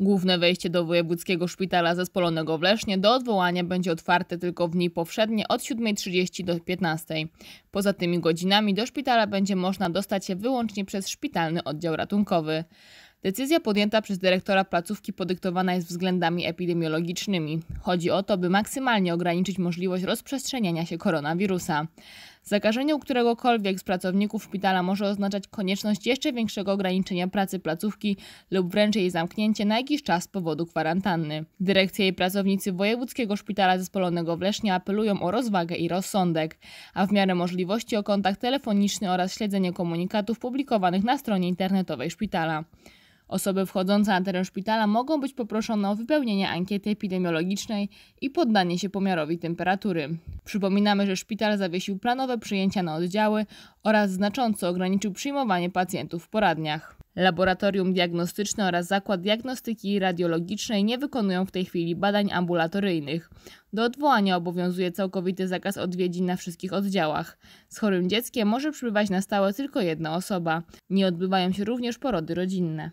Główne wejście do Wojewódzkiego Szpitala Zespolonego w Lesznie do odwołania będzie otwarte tylko w dni powszednie od 7.30 do 15.00. Poza tymi godzinami do szpitala będzie można dostać się wyłącznie przez szpitalny oddział ratunkowy. Decyzja podjęta przez dyrektora placówki podyktowana jest względami epidemiologicznymi. Chodzi o to, by maksymalnie ograniczyć możliwość rozprzestrzeniania się koronawirusa. Zakażenie u któregokolwiek z pracowników szpitala może oznaczać konieczność jeszcze większego ograniczenia pracy placówki lub wręcz jej zamknięcie na jakiś czas z powodu kwarantanny. Dyrekcja i pracownicy Wojewódzkiego Szpitala Zespolonego w Lesznie apelują o rozwagę i rozsądek, a w miarę możliwości o kontakt telefoniczny oraz śledzenie komunikatów publikowanych na stronie internetowej szpitala. Osoby wchodzące na teren szpitala mogą być poproszone o wypełnienie ankiety epidemiologicznej i poddanie się pomiarowi temperatury. Przypominamy, że szpital zawiesił planowe przyjęcia na oddziały oraz znacząco ograniczył przyjmowanie pacjentów w poradniach. Laboratorium diagnostyczne oraz Zakład Diagnostyki Radiologicznej nie wykonują w tej chwili badań ambulatoryjnych. Do odwołania obowiązuje całkowity zakaz odwiedzin na wszystkich oddziałach. Z chorym dzieckiem może przybywać na stałe tylko jedna osoba. Nie odbywają się również porody rodzinne.